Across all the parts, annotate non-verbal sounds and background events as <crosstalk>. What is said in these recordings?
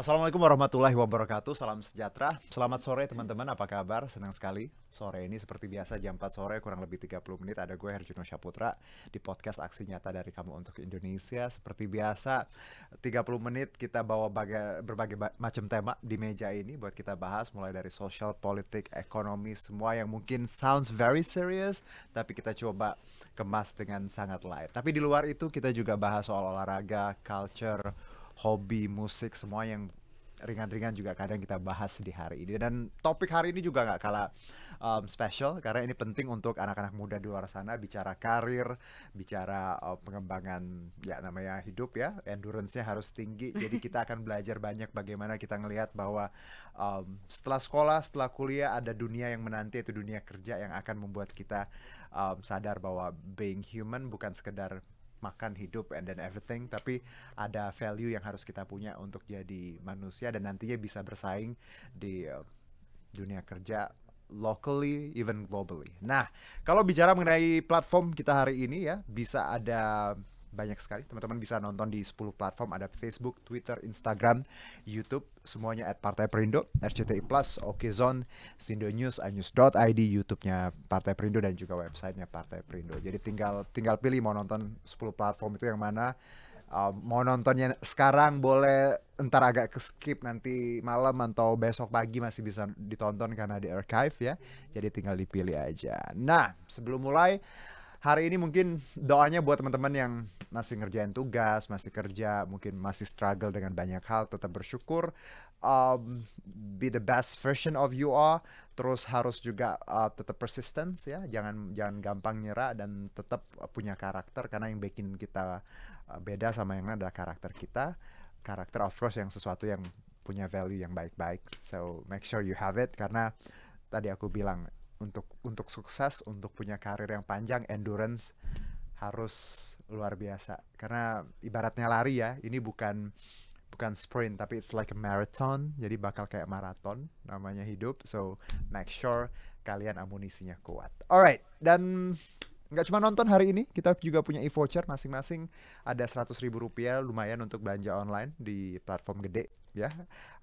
Assalamualaikum warahmatullahi wabarakatuh, salam sejahtera. Selamat sore teman-teman, apa kabar? Senang sekali. Sore ini seperti biasa jam 4 sore kurang lebih 30 menit ada gue Herjuno Syaputra di podcast Aksi Nyata dari Kamu Untuk Indonesia. Seperti biasa 30 menit kita bawa baga berbagai macam tema di meja ini buat kita bahas mulai dari sosial, politik, ekonomi, semua yang mungkin sounds very serious tapi kita coba kemas dengan sangat light. Tapi di luar itu kita juga bahas soal olahraga, culture, hobi musik semua yang ringan-ringan juga kadang kita bahas di hari ini dan topik hari ini juga nggak kalah um, special karena ini penting untuk anak-anak muda di luar sana bicara karir bicara uh, pengembangan ya namanya hidup ya endurance-nya harus tinggi <laughs> jadi kita akan belajar banyak bagaimana kita ngelihat bahwa um, setelah sekolah setelah kuliah ada dunia yang menanti itu dunia kerja yang akan membuat kita um, sadar bahwa being human bukan sekedar makan hidup and then everything tapi ada value yang harus kita punya untuk jadi manusia dan nantinya bisa bersaing di eh, dunia kerja locally even globally. Nah, kalau bicara mengenai platform kita hari ini ya, bisa ada banyak sekali teman-teman bisa nonton di 10 platform ada Facebook, Twitter, Instagram, YouTube semuanya at Partai Perindo, RCTI Plus, Oke Zone, Sindo News, iNews.id, YouTube-nya Partai Perindo dan juga websitenya Partai Perindo. Jadi tinggal tinggal pilih mau nonton 10 platform itu yang mana. Uh, mau nontonnya sekarang boleh entar agak ke skip nanti malam atau besok pagi masih bisa ditonton karena di archive ya jadi tinggal dipilih aja nah sebelum mulai hari ini mungkin doanya buat teman-teman yang masih ngerjain tugas, masih kerja, mungkin masih struggle dengan banyak hal, tetap bersyukur. Um, be the best version of you all, Terus harus juga uh, tetap persistence ya, jangan jangan gampang nyerah dan tetap uh, punya karakter karena yang bikin kita uh, beda sama yang lain adalah karakter kita. Karakter of course yang sesuatu yang punya value yang baik-baik. So make sure you have it karena tadi aku bilang untuk untuk sukses untuk punya karir yang panjang endurance harus luar biasa karena ibaratnya lari ya ini bukan bukan sprint tapi it's like a marathon jadi bakal kayak maraton namanya hidup so make sure kalian amunisinya kuat alright dan nggak cuma nonton hari ini kita juga punya e-voucher masing-masing ada seratus ribu rupiah lumayan untuk belanja online di platform gede ya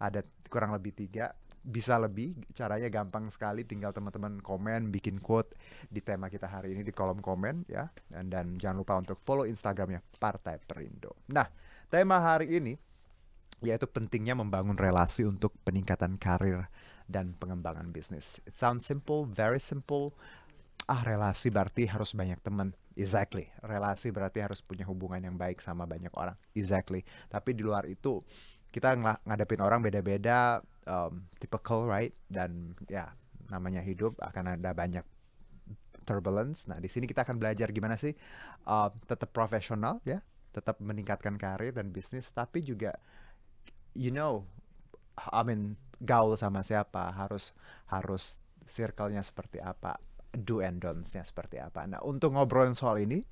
ada kurang lebih tiga bisa lebih caranya gampang sekali tinggal teman-teman komen bikin quote di tema kita hari ini di kolom komen ya dan, dan jangan lupa untuk follow instagramnya Partai Perindo. Nah tema hari ini yaitu pentingnya membangun relasi untuk peningkatan karir dan pengembangan bisnis. It sounds simple, very simple. Ah, relasi berarti harus banyak teman. Exactly. Relasi berarti harus punya hubungan yang baik sama banyak orang. Exactly. Tapi di luar itu kita ngadepin orang beda-beda, um, typical right dan ya namanya hidup akan ada banyak turbulence. Nah di sini kita akan belajar gimana sih uh, tetap profesional ya, tetap meningkatkan karir dan bisnis tapi juga you know I mean gaul sama siapa harus harus circle-nya seperti apa do and don'ts-nya seperti apa. Nah, untuk ngobrolin soal ini,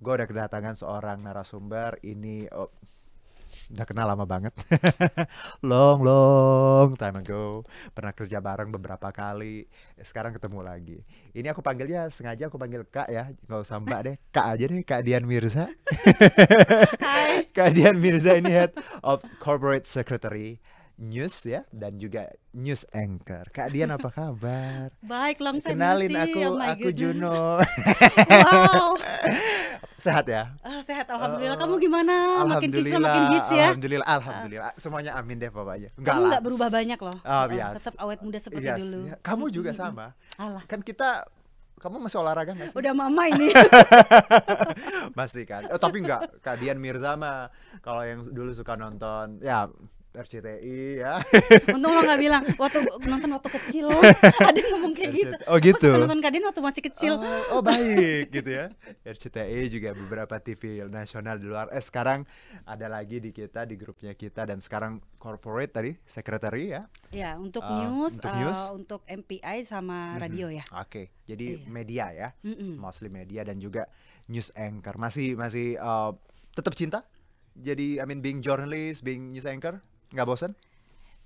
gue udah kedatangan seorang narasumber. Ini oh, udah kenal lama banget. <laughs> long long time ago. Pernah kerja bareng beberapa kali. Sekarang ketemu lagi. Ini aku panggilnya sengaja aku panggil Kak ya. Nggak usah Mbak deh. Kak aja deh, Kak Dian Mirza. Hai. <laughs> Kak Dian Mirza ini head of corporate secretary news ya dan juga news anchor. Kak Dian apa kabar? Baik, long time Kenalin aku, oh aku goodness. Juno. <laughs> wow. Sehat ya? Uh, sehat, eh, alhamdulillah. Uh, Kamu gimana? Makin kecil makin hits ya? Alhamdulillah, ah. alhamdulillah. Uh. Semuanya amin deh bapaknya. Enggak Kamu nggak berubah banyak loh. Oh, ah, yes. Eh, tetap awet muda seperti yes. Iya dulu. Kamu juga sama. Alah. Kan kita kamu masih olahraga nggak sih? Udah mama ini. <laughs> masih kan. Oh, tapi enggak, Kak Dian mah. kalau yang dulu suka nonton ya RCTI ya. Untung lo nggak bilang waktu nonton waktu kecil lo <laughs> ada ngomong kayak gitu. Oh gitu. Aku nonton kadin waktu masih kecil. Oh, oh baik gitu ya. RCTI juga beberapa TV nasional di luar. Eh sekarang ada lagi di kita di grupnya kita dan sekarang corporate tadi sekretari ya. Ya untuk uh, news, untuk, eh, news. Uh, untuk MPI sama mm -hmm. radio ya. Oke. Okay. Jadi yeah. media ya, mm -mm. mostly media dan juga news anchor masih masih uh, tetap cinta. Jadi I mean being journalist, being news anchor Nggak bosan?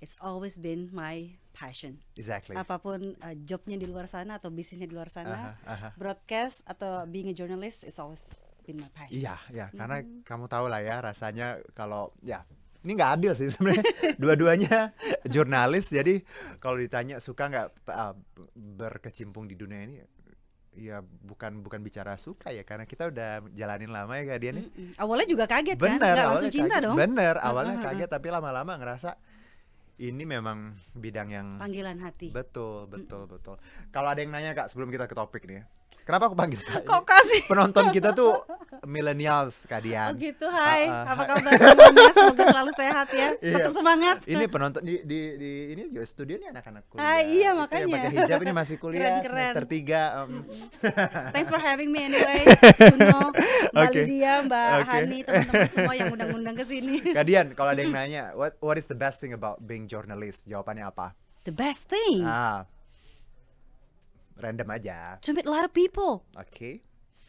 It's always been my passion. Exactly. Apapun uh, jobnya di luar sana atau bisnisnya di luar sana, uh-huh, uh-huh. broadcast atau being a journalist it's always been my passion. Iya, iya. Mm-hmm. Karena kamu tahu lah ya rasanya kalau ya ini nggak adil sih <laughs> sebenarnya dua-duanya jurnalis jadi kalau ditanya suka nggak uh, berkecimpung di dunia ini ya bukan bukan bicara suka ya karena kita udah jalanin lama ya dia nih. Ya. Mm -mm. Awalnya juga kaget kan? bener, kan, langsung cinta kaget, dong. Bener, awalnya uh -huh. kaget tapi lama-lama ngerasa ini memang bidang yang panggilan hati. Betul, betul, mm -mm. betul. Kalau ada yang nanya Kak sebelum kita ke topik nih. Ya. Kenapa aku panggil Kak? Kok kasih? Penonton kita tuh millennials Kak Dian. Oh gitu, hai. Uh, uh, Apa kabar semuanya? Semoga selalu sehat ya. <laughs> Iya. Tetap semangat. Ini penonton di di, di ini juga studionya anak-anak kuliah. Ah, iya makanya. Yang pakai hijab ini masih <laughs> kuliah keren, keren. semester 3. Um. <laughs> Thanks for having me anyway. Kuno, Mbak okay. Lydia, Mbak okay. Hani, teman-teman semua yang undang-undang ke sini. Kak Dian, kalau ada yang nanya, what what is the best thing about being journalist? Jawabannya apa? The best thing. Ah. Random aja. To meet a lot of people. Oke. Okay.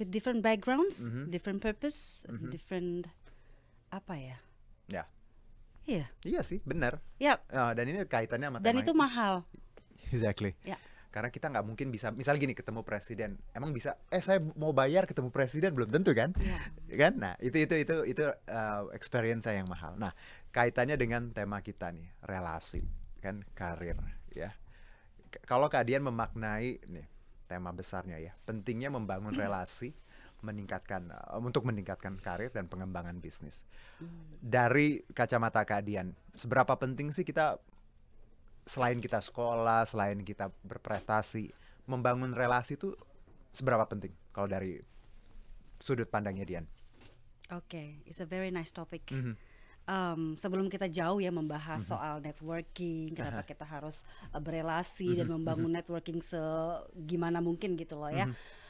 With different backgrounds, mm -hmm. different purpose, mm -hmm. different apa ya? Ya. Iya. Iya sih, benar. Yap. Uh, dan ini kaitannya sama Dan itu mahal. exactly. Ya. Yeah. Karena kita nggak mungkin bisa, misal gini ketemu presiden, emang bisa? Eh saya mau bayar ketemu presiden belum tentu kan, yeah. kan? Nah itu itu itu itu uh, experience saya yang mahal. Nah kaitannya dengan tema kita nih relasi kan karir ya kalau kalian memaknai nih tema besarnya ya, pentingnya membangun mm-hmm. relasi, meningkatkan eh, untuk meningkatkan karir dan pengembangan bisnis. Mm. Dari kacamata kalian, seberapa penting sih kita selain kita sekolah, selain kita berprestasi, membangun relasi itu seberapa penting kalau dari sudut pandangnya Dian? Oke, okay, it's a very nice topic. Mm -hmm um, sebelum kita jauh ya membahas mm -hmm. soal networking, kenapa uh-huh. <laughs> kita harus uh, mm -hmm. dan mhm, membangun mm -hmm. networking segimana mungkin gitu loh ya. Mm -hmm.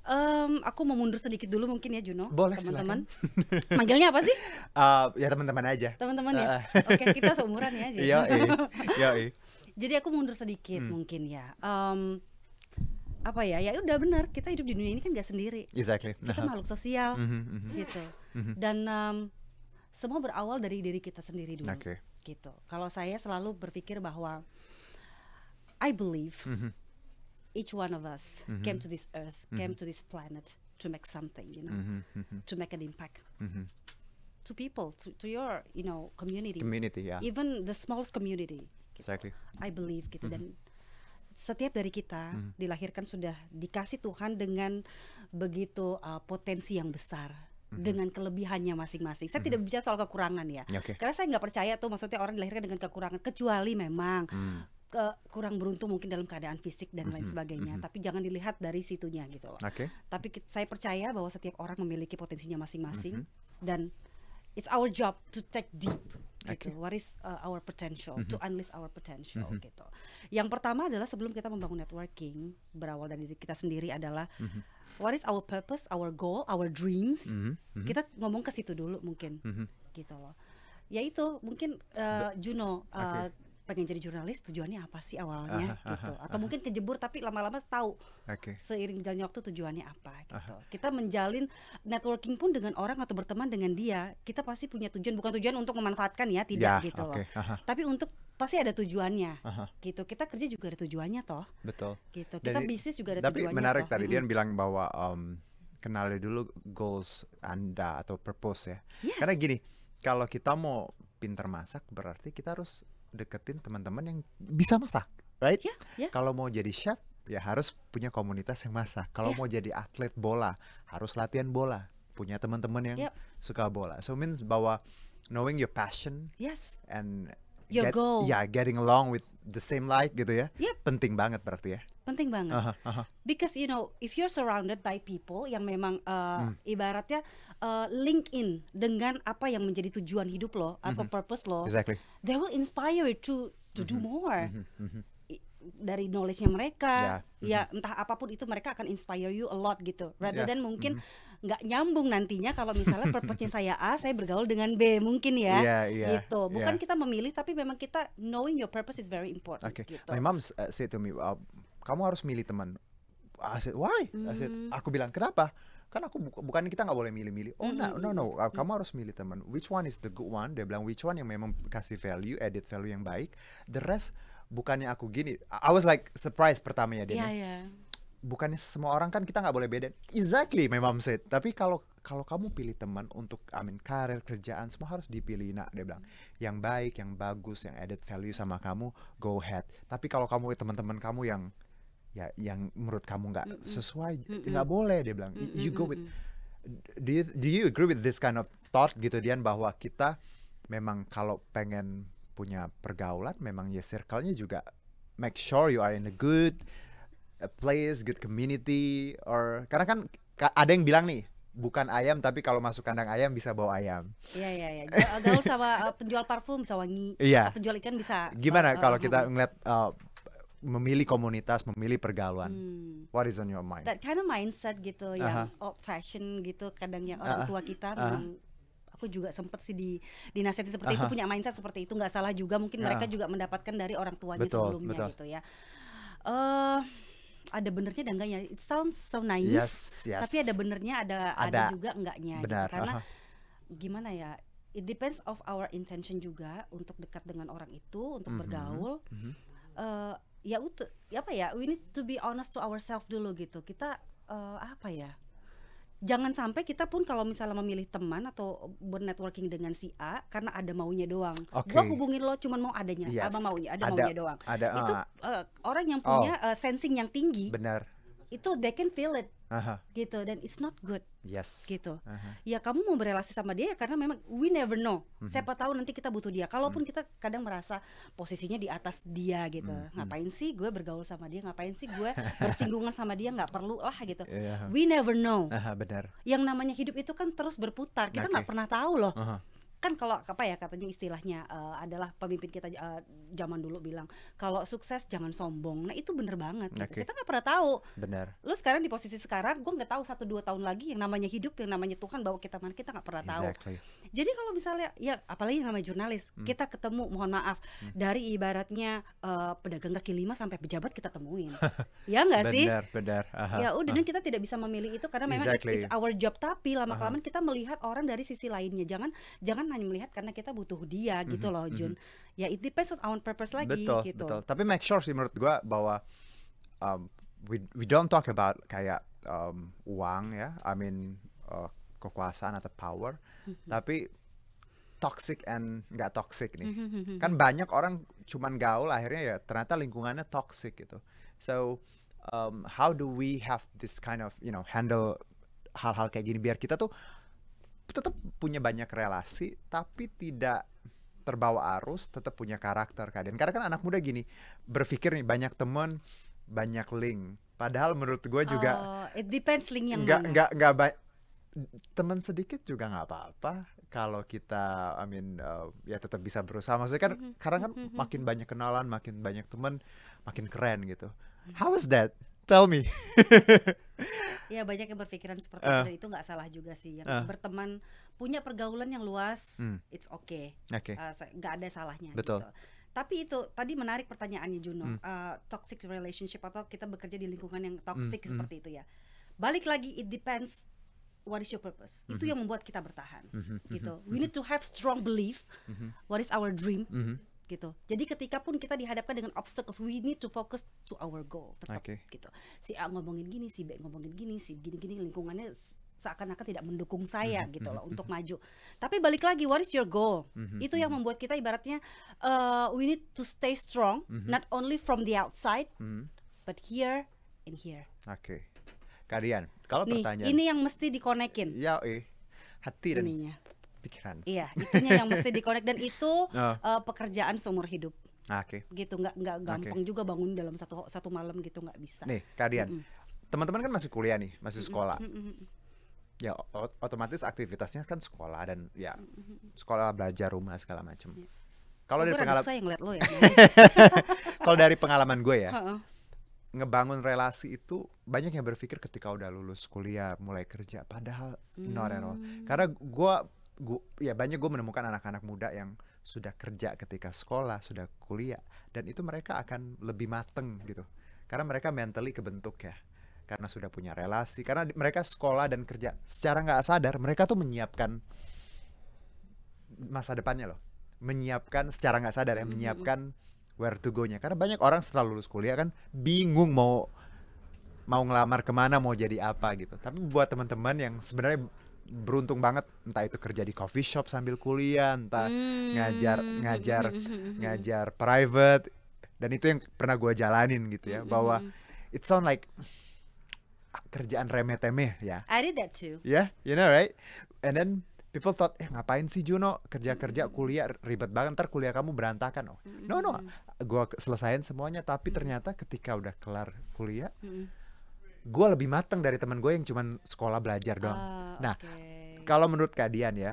Um, aku mau mundur sedikit dulu mungkin ya Juno, Boleh teman-teman. Manggilnya apa sih? Uh, ya teman-teman aja. Teman-teman ya. Uh. Oke okay, kita seumuran ya. Jadi. Iya, iya. Jadi aku mundur sedikit hmm. mungkin ya. Um, apa ya? Ya udah benar kita hidup di dunia ini kan gak sendiri. Exactly. Kita uh -huh. makhluk sosial, mm -hmm. gitu. Mm -hmm. Dan um, semua berawal dari diri kita sendiri dulu. Okay. Gitu. Kalau saya selalu berpikir bahwa I believe mm -hmm. each one of us mm -hmm. came to this earth, mm -hmm. came to this planet to make something, you know, mm -hmm. to make an impact. Mm -hmm. To people, to, to your, you know, community. Community, yeah. Even the smallest community. Gitu. Exactly. I believe gitu mm -hmm. dan setiap dari kita mm -hmm. dilahirkan sudah dikasih Tuhan dengan begitu uh, potensi yang besar Mhm. dengan kelebihannya masing-masing. Saya hmm. tidak bicara soal kekurangan ya, ya okay. karena saya nggak percaya tuh maksudnya orang dilahirkan dengan kekurangan kecuali memang hmm ke, kurang beruntung mungkin dalam keadaan fisik dan mm -hmm. lain mhm, sebagainya. Mm -hmm. Tapi jangan dilihat dari situnya gitu loh. Okay. Tapi saya percaya bahwa setiap orang memiliki potensinya masing-masing mm -hmm. dan it's our job to take deep gitu. Okay. What is uh, our potential mm -hmm. to mhm. unleash our potential mm -hmm. gitu. Yang pertama adalah sebelum kita membangun networking berawal dari diri kita sendiri adalah mm -hmm what is our purpose, our goal, our dreams. Mm -hmm. Kita ngomong ke situ dulu mungkin, mm -hmm. gitu loh. Ya itu mungkin uh, Juno uh, eh, okay. pengen jadi jurnalis tujuannya apa sih awalnya, aha, gitu. Aha, Atau aha. mungkin kejebur tapi lama-lama tahu okay. seiring jalannya waktu tujuannya apa, gitu. Aha. Kita menjalin networking pun dengan orang atau berteman dengan dia, kita pasti punya tujuan. Bukan tujuan untuk memanfaatkan ya, tidak ya, gitu okay. loh. Aha. Tapi untuk pasti ada tujuannya. Aha. Gitu. Kita kerja juga ada tujuannya toh. Betul. Gitu. Kita Jadi, bisnis juga ada tapi tujuannya. Tapi menarik toh. tadi mm Dian bilang bahwa um, kenali dulu goals Anda atau purpose ya. Yes. Karena gini, kalau kita mau pinter masak berarti kita harus deketin teman-teman yang bisa masak, right? Yeah, yeah. Kalau mau jadi chef ya harus punya komunitas yang masak. Kalau yeah. mau jadi atlet bola harus latihan bola, punya teman-teman yang yep. suka bola. So means bahwa knowing your passion yes. and your get, goal yeah, getting along with the same like gitu ya yep. penting banget berarti ya penting banget uh -huh, uh -huh. because you know if you're surrounded by people yang memang uh, hmm. ibaratnya uh, link in dengan apa yang menjadi tujuan hidup lo atau mm -hmm. purpose lo exactly. they will inspire you to to mm -hmm. do mhm. more mm -hmm. Mm -hmm dari knowledge-nya mereka yeah. mm-hmm. ya, ya mhm. entah apapun itu mereka akan inspire you a lot gitu rather yeah. than mungkin mhm. nggak mm-hmm. nyambung nantinya kalau misalnya purpose-nya <laughs> saya A saya bergaul dengan B mungkin ya yeah, yeah, gitu iya. bukan yeah. kita memilih tapi memang kita knowing your purpose is very important okay. gitu. my mom uh, said to me uh, kamu harus milih teman I said why mm-hmm. I said mhm. aku bilang kenapa kan aku bu bukan kita nggak boleh milih-milih oh mm -hmm. no no no kamu harus milih teman which one is the good one dia bilang which one yang memang kasih value added value yang baik the rest bukannya aku gini I was like surprise pertamanya dia yeah, yeah. bukannya semua orang kan kita nggak boleh beda exactly my mom said tapi kalau kalau kamu pilih teman untuk amin karir kerjaan semua harus dipilih nak dia bilang yang baik yang bagus yang added value sama kamu go ahead tapi kalau kamu teman-teman kamu yang ya yang menurut kamu nggak sesuai nggak boleh dia bilang you go with do you do you agree with this kind of thought gitu Dian bahwa kita memang kalau pengen punya pergaulan memang ya circle-nya juga make sure you are in a good place, good community or karena kan ada yang bilang nih bukan ayam tapi kalau masuk kandang ayam bisa bawa ayam. Iya iya iya. Uh, gaul sama uh, penjual parfum bisa wangi. Iya. Uh, penjual ikan bisa. Uh, Gimana uh, kalau uh, kita hmm. ngeliat uh, memilih komunitas, memilih pergaulan. Hmm. What is on your mind? That kind of mindset gitu uh -huh. yang uh-huh. old fashion gitu kadangnya orang uh -huh. tua kita uh -huh aku juga sempet sih di dinasihati seperti Aha. itu punya mindset seperti itu nggak salah juga mungkin nah. mereka juga mendapatkan dari orang tuanya betul, sebelumnya betul. gitu ya uh, ada benernya dan enggaknya it sounds so naive yes, yes. tapi ada benernya ada ada, ada juga enggaknya gitu. Benar. Gitu. karena Aha. gimana ya it depends of our intention juga untuk dekat dengan orang itu untuk mm -hmm. bergaul mm -hmm. uh, ya utuh ya apa ya we need to be honest to ourselves dulu gitu kita uh, apa ya jangan sampai kita pun kalau misalnya memilih teman atau bernetworking dengan si A karena ada maunya doang. Okay. Gua hubungin lo cuman mau adanya, yes. abang maunya, ada, ada maunya doang. Ada, itu uh, orang yang punya oh. uh, sensing yang tinggi. Benar. Itu they can feel it Aha. gitu dan it's not good yes gitu Aha. ya kamu mau berrelasi sama dia ya karena memang we never know mm -hmm. siapa tahu nanti kita butuh dia kalaupun mm -hmm. kita kadang merasa posisinya di atas dia gitu mm -hmm. ngapain sih gue bergaul sama dia ngapain sih gue <laughs> bersinggungan sama dia nggak perlu lah gitu yeah. we never know Aha, benar yang namanya hidup itu kan terus berputar kita nggak okay. pernah tahu loh uh -huh kan kalau apa ya katanya istilahnya uh, adalah pemimpin kita uh, zaman dulu bilang kalau sukses jangan sombong. Nah itu bener banget. Gitu. Kita nggak pernah tahu. Benar. Lu sekarang di posisi sekarang, gue nggak tahu satu dua tahun lagi yang namanya hidup, yang namanya Tuhan bawa kita mana kita nggak pernah exactly. tahu. Jadi kalau misalnya ya apalagi namanya jurnalis, hmm. kita ketemu mohon maaf hmm. dari ibaratnya uh, pedagang kaki lima sampai pejabat kita temuin. <laughs> ya enggak sih? Benar, benar. Ya udah dan kita tidak bisa memilih itu karena memang exactly. it's our job tapi lama-kelamaan kita melihat orang dari sisi lainnya. Jangan jangan hanya melihat karena kita butuh dia mhm, gitu loh, mhm. Jun. -hmm. Ya it depends on our purpose lagi betul, gitu. Betul. Tapi make sure sih menurut gua bahwa um, we we don't talk about kayak um, uang ya. I mean uh, kekuasaan atau power mm-hmm. tapi toxic and nggak toxic nih mm-hmm. kan banyak orang cuman gaul akhirnya ya ternyata lingkungannya toxic gitu so um, how do we have this kind of you know handle hal-hal kayak gini biar kita tuh tetap punya banyak relasi tapi tidak terbawa arus tetap punya karakter kadang karena kan anak muda gini berpikir nih banyak temen banyak link padahal menurut gue juga oh, it depends link yang nggak nggak nggak teman sedikit juga nggak apa-apa kalau kita I mean uh, ya tetap bisa berusaha maksudnya kan mm-hmm. karena kan mm-hmm. makin banyak kenalan makin banyak teman makin keren gitu mm-hmm. how is that tell me <laughs> ya banyak yang berpikiran seperti uh, itu itu nggak salah juga sih yang uh, berteman punya pergaulan yang luas mm, it's okay nggak okay. uh, ada salahnya gitu. betul gitu. Tapi itu tadi menarik pertanyaannya Juno, mm. uh, toxic relationship atau kita bekerja di lingkungan yang hmm, toxic mm, seperti mm. itu ya. Balik lagi, it depends what is your purpose mm-hmm. itu yang membuat kita bertahan mm-hmm. mm-hmm. gitu we need to have strong belief mm-hmm. what is our dream mm-hmm. gitu jadi ketika pun kita dihadapkan dengan obstacles we need to focus to our goal tetap okay. gitu si A ngomongin gini si B ngomongin gini si gini-gini lingkungannya seakan-akan tidak mendukung saya mm-hmm. gitu loh mm-hmm. untuk maju. Tapi balik lagi, what is your goal? Mm-hmm. Itu yang mm-hmm. membuat kita ibaratnya uh, we need to stay strong, mm-hmm. not only from the outside, mm-hmm. but here and here. Oke. Okay kalian. Kalau Nih, pertanyaan ini yang mesti dikonekin. Ya, eh. Hati dan Ininya. pikiran. Iya, itunya yang mesti dikonek dan itu <laughs> oh. uh, pekerjaan seumur hidup. Ah, oke. Okay. Gitu nggak nggak gampang okay. juga bangun dalam satu satu malam gitu nggak bisa. Nih, kalian. Mm -mm. Teman-teman kan masih kuliah nih, masih sekolah. Mm Ya, otomatis aktivitasnya kan sekolah dan ya sekolah belajar rumah segala macam. Iya. Kalau dari pengalaman saya ya. ya. <laughs> Kalau dari pengalaman gue ya ngebangun relasi itu banyak yang berpikir ketika udah lulus kuliah mulai kerja padahal hmm. not at all hmm. karena gue gua, ya banyak gue menemukan anak-anak muda yang sudah kerja ketika sekolah sudah kuliah dan itu mereka akan lebih mateng gitu karena mereka mentally kebentuk ya karena sudah punya relasi karena mereka sekolah dan kerja secara nggak sadar mereka tuh menyiapkan masa depannya loh menyiapkan secara nggak sadar ya hmm. menyiapkan where to go-nya. Karena banyak orang setelah lulus kuliah kan bingung mau mau ngelamar kemana, mau jadi apa gitu. Tapi buat teman-teman yang sebenarnya beruntung banget entah itu kerja di coffee shop sambil kuliah entah hmm. ngajar ngajar <laughs> ngajar private dan itu yang pernah gue jalanin gitu ya hmm. bahwa it sound like kerjaan remeh temeh ya I did that too yeah you know right and then people thought eh ngapain sih Juno kerja-kerja kuliah ribet banget ntar kuliah kamu berantakan oh no no gue selesain semuanya tapi ternyata ketika udah kelar kuliah gue lebih mateng dari teman gue yang cuman sekolah belajar dong. Ah, nah kalau menurut Kadian ya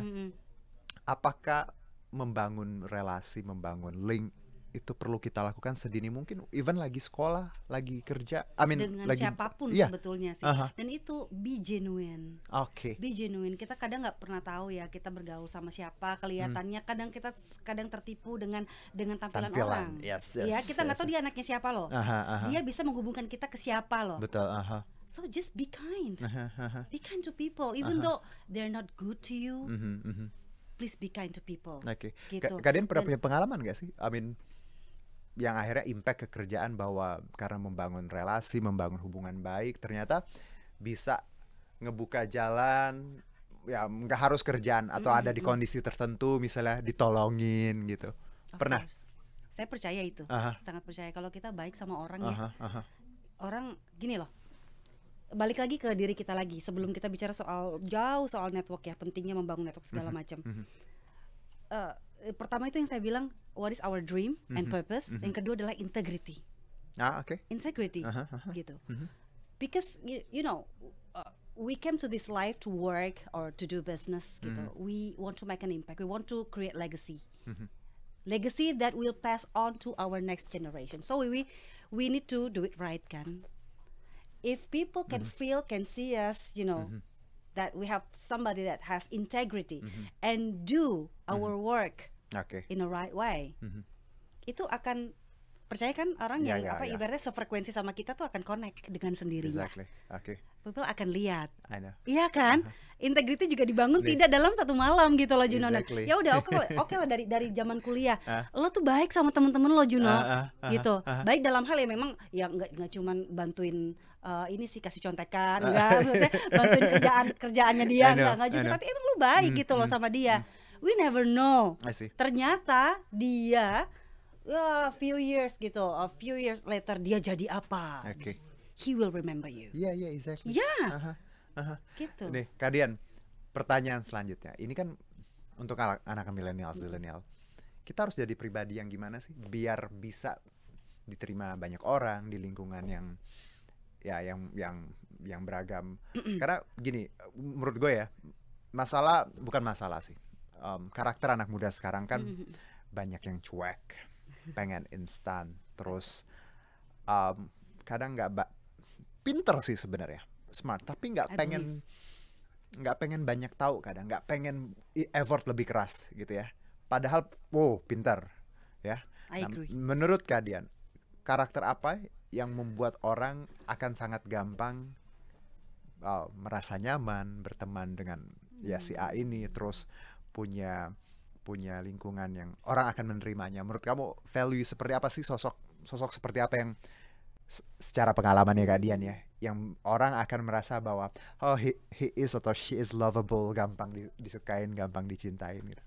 apakah membangun relasi membangun link itu perlu kita lakukan sedini mungkin even lagi sekolah lagi kerja I mean, dengan lagi, siapapun yeah. sebetulnya sih uh -huh. dan itu be genuine oke okay. be genuine kita kadang nggak pernah tahu ya kita bergaul sama siapa kelihatannya hmm. kadang kita kadang tertipu dengan dengan tampilan, tampilan. orang yes, iya, yes, ya kita nggak yes, tahu yes. dia anaknya siapa loh uh -huh, uh -huh. dia bisa menghubungkan kita ke siapa loh betul uh -huh. So just be kind, uh -huh. Uh-huh. be kind to people, even uh -huh. though they're not good to you. uh-huh, uh-huh. please be kind to people. Oke. Okay. Gitu. Kalian Pernah punya pengalaman gak sih? I mean, yang akhirnya impact kekerjaan bahwa karena membangun relasi, membangun hubungan baik, ternyata bisa ngebuka jalan ya nggak harus kerjaan atau mm -hmm. ada di kondisi tertentu misalnya ditolongin gitu. Of Pernah? Course. Saya percaya itu. Uh -huh. Sangat percaya kalau kita baik sama orang uh -huh. ya. Uh -huh. Orang gini loh. Balik lagi ke diri kita lagi sebelum kita bicara soal jauh soal network ya, pentingnya membangun network segala mhm. macam. Uh, Eh, pertama itu yang saya bilang what is our dream mm-hmm. and mhm. purpose mm-hmm. yang kedua adalah integrity ah oke okay. integrity uh-huh, uh-huh. gitu mm-hmm. because you, you know uh, we came to this life to work or to do business gitu mm-hmm. we want to make an impact we want to create legacy mm-hmm. legacy that will pass on to our next generation so we we need to do it right kan if people can mm-hmm. feel can see us you know mm-hmm that we have somebody that has integrity mm -hmm. and do our mm -hmm. work okay. in the right way mm -hmm. itu akan percaya kan orang yeah, yang yeah, apa yeah. ibaratnya sefrekuensi sama kita tuh akan connect dengan sendirinya. Exactly. Okay. People akan lihat. I know. Iya kan? Uh -huh integriti juga dibangun iya. tidak dalam satu malam gitu loh Juno. Nah, exactly. Ya udah oke <laughs> okay, oke okay lah dari dari zaman kuliah. Uh. Lo tuh baik sama temen-temen lo Juno uh, uh, uh, gitu. Uh, uh. Baik dalam hal yang memang ya nggak nggak cuman bantuin uh, ini sih kasih contekan enggak uh. maksudnya <laughs> bantuin kerjaan kerjaannya dia know, enggak juga tapi emang lo baik mm, gitu mm, loh hmm, sama dia. Mm. We never know. Ternyata dia uh, few years gitu, a few years later dia jadi apa? Okay. He will remember you. Yeah, yeah, exactly. Yeah. Uh -huh gitu nih kadian pertanyaan selanjutnya ini kan untuk anak anak milenial iya. zilenial. kita harus jadi pribadi yang gimana sih biar bisa diterima banyak orang di lingkungan iya. yang ya yang yang yang beragam karena gini menurut gue ya masalah bukan masalah sih um, karakter anak muda sekarang kan banyak yang cuek pengen instan terus um, kadang nggak pinter sih sebenarnya smart tapi nggak pengen nggak pengen banyak tahu kadang nggak pengen effort lebih keras gitu ya padahal wow pintar ya nah, menurut kalian karakter apa yang membuat orang akan sangat gampang oh, merasa nyaman berteman dengan hmm. ya si A hmm. ini terus punya punya lingkungan yang orang akan menerimanya menurut kamu value seperti apa sih sosok sosok seperti apa yang secara pengalaman ya Kak Dian ya yang orang akan merasa bahwa oh he, he is atau she is lovable gampang di, disukain gampang dicintain gitu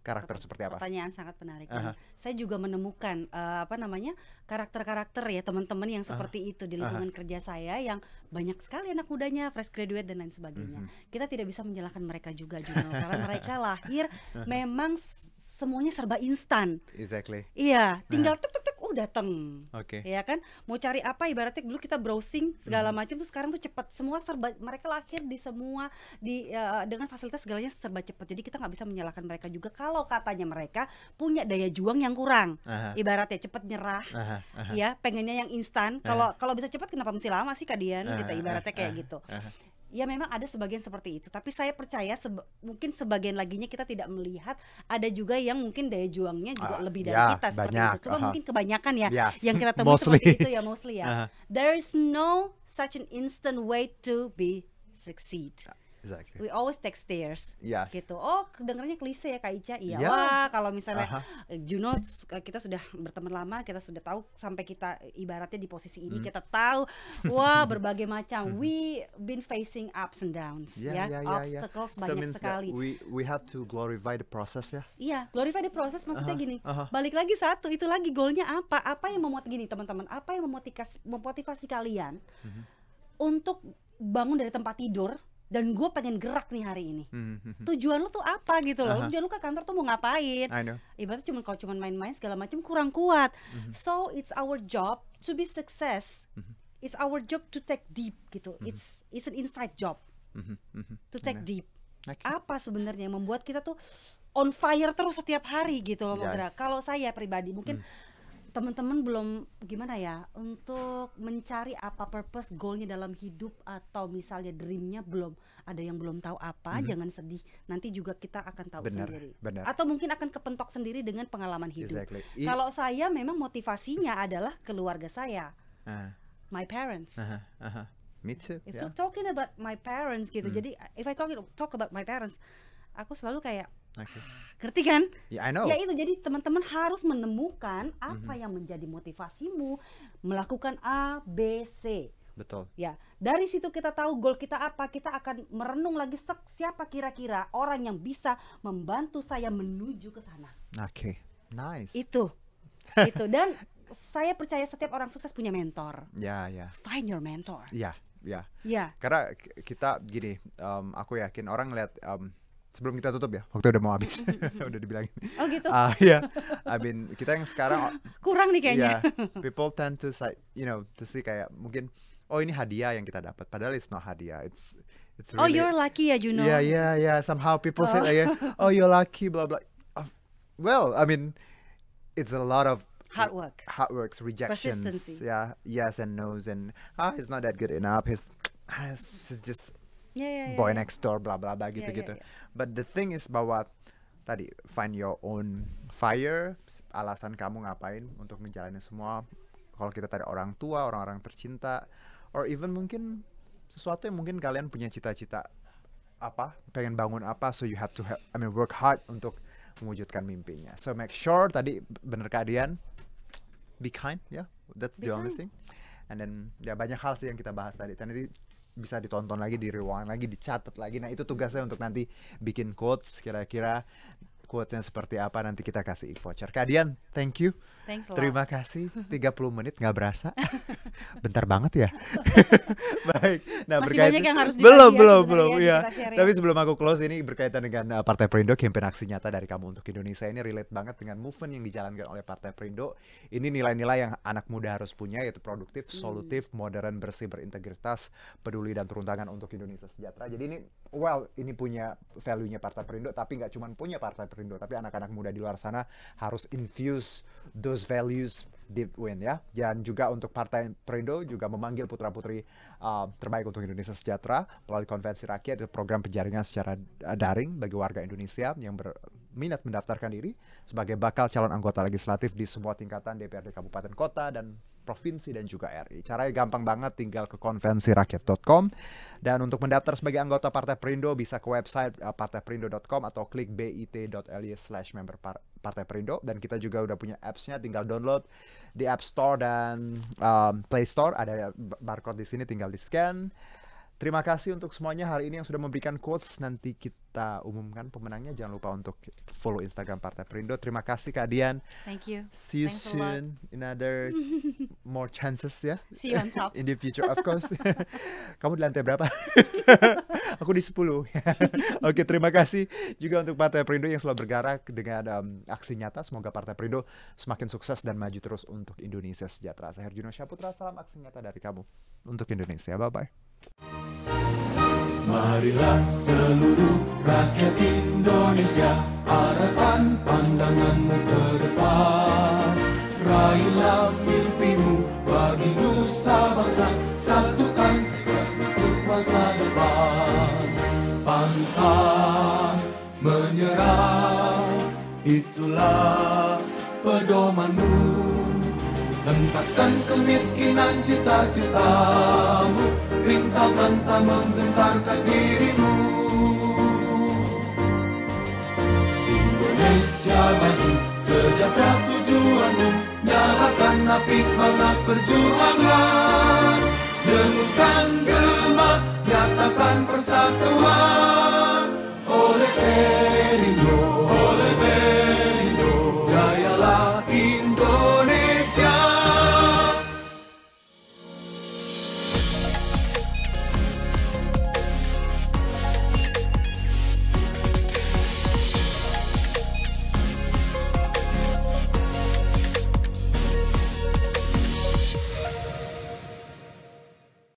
karakter seperti apa? Pertanyaan sangat menarik. Uh -huh. Saya juga menemukan uh, apa namanya karakter-karakter ya teman-teman yang seperti uh -huh. itu di lingkungan uh -huh. kerja saya yang banyak sekali anak mudanya fresh graduate dan lain sebagainya. Uh mhm. -huh. Kita tidak bisa menyalahkan mereka juga, Juno, karena mereka <laughs> lahir memang semuanya serba instan. Exactly. Iya, tinggal uh -huh dateng, Oke. Okay. Ya kan? Mau cari apa ibaratnya dulu kita browsing segala hmm. macam tuh sekarang tuh cepat. Semua serba mereka lahir di semua di uh, dengan fasilitas segalanya serba cepat. Jadi kita nggak bisa menyalahkan mereka juga kalau katanya mereka punya daya juang yang kurang. Aha. Ibaratnya cepat nyerah. Aha. Aha. Ya, pengennya yang instan. Kalau kalau bisa cepat kenapa mesti lama sih Kak Dian? Kita gitu, ibaratnya kayak gitu ya memang ada sebagian seperti itu tapi saya percaya seba mungkin sebagian laginya kita tidak melihat ada juga yang mungkin daya juangnya juga uh, lebih ya, dari yeah, kita seperti banyak, itu cuma uh -huh. mungkin kebanyakan ya yeah. yang kita temui seperti itu ya mostly ya uh -huh. there is no such an instant way to be succeed ya. Exactly. We always take stairs. Yes. Gitu. Oh, dengarnya klise ya Kak Ica. Iya. Yeah. Wah, kalau misalnya uh-huh. Juno kita sudah berteman lama, kita sudah tahu sampai kita ibaratnya di posisi ini mm. kita tahu wah <laughs> berbagai macam. Hmm. We been facing ups and downs yeah, ya. Yeah, yeah, Obstacles yeah. banyak so means sekali. We we have to glorify the process ya. Yeah? Iya, glorify the process maksudnya uh-huh. gini. Uh-huh. Balik lagi satu, itu lagi goalnya apa? Apa yang memot gini teman-teman? Apa yang memotivasi memotivasi kalian? Mm-hmm. Untuk bangun dari tempat tidur dan gue pengen gerak nih hari ini hmm, hmm, hmm. tujuan lu tuh apa gitu loh uh-huh. tujuan lu ke kantor tuh mau ngapain ibaratnya cuma kalau cuma main-main segala macam kurang kuat mm-hmm. so it's our job to be success mm-hmm. it's our job to take deep gitu mm-hmm. it's it's an inside job mm-hmm. to take nah. deep okay. apa sebenarnya yang membuat kita tuh on fire terus setiap hari gitu loh yes. Kalau saya pribadi mungkin mm teman-teman belum gimana ya untuk mencari apa purpose goalnya dalam hidup atau misalnya dreamnya belum ada yang belum tahu apa hmm. jangan sedih nanti juga kita akan tahu bener, sendiri bener. atau mungkin akan kepentok sendiri dengan pengalaman hidup exactly. kalau saya memang motivasinya <laughs> adalah keluarga saya uh. my parents uh -huh, uh -huh. me too if yeah. talking about my parents gitu mm. jadi if I talk talk about my parents aku selalu kayak Okay. Ngerti kan? Yeah, I know. Ya itu jadi teman-teman harus menemukan apa mm -hmm. yang menjadi motivasimu melakukan A, B, C. Betul. Ya, dari situ kita tahu goal kita apa, kita akan merenung lagi sek, siapa kira-kira orang yang bisa membantu saya menuju ke sana. Oke. Okay. Nice. Itu. <laughs> itu dan saya percaya setiap orang sukses punya mentor. Ya, yeah, ya. Yeah. Find your mentor. Ya, yeah, ya. Ya. Karena kita gini, um, aku yakin orang lihat um, sebelum kita tutup ya waktu udah mau habis <laughs> <laughs> udah dibilangin oh gitu uh, ah, ya yeah. I mean kita yang sekarang <laughs> kurang nih kayaknya yeah, people tend to say you know to see kayak mungkin oh ini hadiah yang kita dapat padahal it's not hadiah it's it's oh, really, oh you're lucky ya Juno yeah yeah yeah somehow people oh. say like, oh you're lucky blah blah well I mean it's a lot of hard work hard works rejections yeah yes and no's and ah oh, it's not that good enough it's it's ah, just yeah, yeah, boy next door bla bla bla gitu yeah, gitu yeah, yeah. but the thing is bahwa tadi find your own fire alasan kamu ngapain untuk ngejalanin semua kalau kita tadi orang tua orang-orang tercinta or even mungkin sesuatu yang mungkin kalian punya cita-cita apa pengen bangun apa so you have to have, I mean work hard untuk mewujudkan mimpinya so make sure tadi bener kalian be kind ya yeah? that's be the kind. only thing and then ya banyak hal sih yang kita bahas tadi tadi bisa ditonton lagi, di rewind lagi, dicatat lagi. Nah, itu tugasnya untuk nanti bikin quotes kira-kira quotesnya seperti apa nanti kita kasih voucher. Kadian, thank you. Thanks Terima kasih. 30 <laughs> menit nggak berasa. <laughs> Bentar banget ya. <laughs> Baik. Nah, Masih berkaitan banyak yang harus belum ya belum belum ya. Tapi sebelum aku close ini berkaitan dengan uh, Partai Perindo kampanye aksi nyata dari kamu untuk Indonesia ini relate banget dengan movement yang dijalankan oleh Partai Perindo. Ini nilai-nilai yang anak muda harus punya yaitu produktif, hmm. solutif, modern, bersih, berintegritas, peduli dan turun tangan untuk Indonesia sejahtera. Jadi ini well ini punya value-nya Partai Perindo tapi nggak cuma punya Partai Perindo tapi anak-anak muda di luar sana harus infuse those values deep win ya dan juga untuk Partai Perindo juga memanggil putra-putri uh, terbaik untuk Indonesia sejahtera melalui konvensi rakyat program penjaringan secara daring bagi warga Indonesia yang ber minat mendaftarkan diri sebagai bakal calon anggota legislatif di semua tingkatan DPRD kabupaten kota dan provinsi dan juga RI. Caranya gampang banget, tinggal ke konvensirakyat.com dan untuk mendaftar sebagai anggota Partai Perindo bisa ke website eh, partaiperindo.com atau klik bit.ly slash member Partai Perindo dan kita juga udah punya appsnya, tinggal download di App Store dan um, Play Store ada barcode di sini, tinggal di scan Terima kasih untuk semuanya hari ini yang sudah memberikan quotes. Nanti kita umumkan pemenangnya. Jangan lupa untuk follow Instagram Partai Perindo. Terima kasih Kak Dian. Thank you. See you Thanks soon in other <laughs> more chances ya. Yeah? See you on top. <laughs> in the future of course. <laughs> Kamu di lantai berapa? Aku di 10. Oke, okay, terima kasih juga untuk Partai Perindo yang selalu bergerak dengan um, aksi nyata. Semoga Partai Perindo semakin sukses dan maju terus untuk Indonesia sejahtera. Saya Herjuno Syaputra, salam aksi nyata dari kamu untuk Indonesia. Bye-bye. Marilah seluruh rakyat Indonesia arahkan pandanganmu ke depan. Raihlah mimpimu bagi nusa bangsa, satukan tekad untuk masa depan. Pantang menyerah, itulah pedomanmu. Tuntaskan kemiskinan cita-citamu Rintangan tak menggentarkan dirimu Indonesia maju Sejahtera tujuanmu Nyalakan api semangat perjuangan Dengungkan gema Nyatakan persatuan Oleh Erindo Oleh Perindo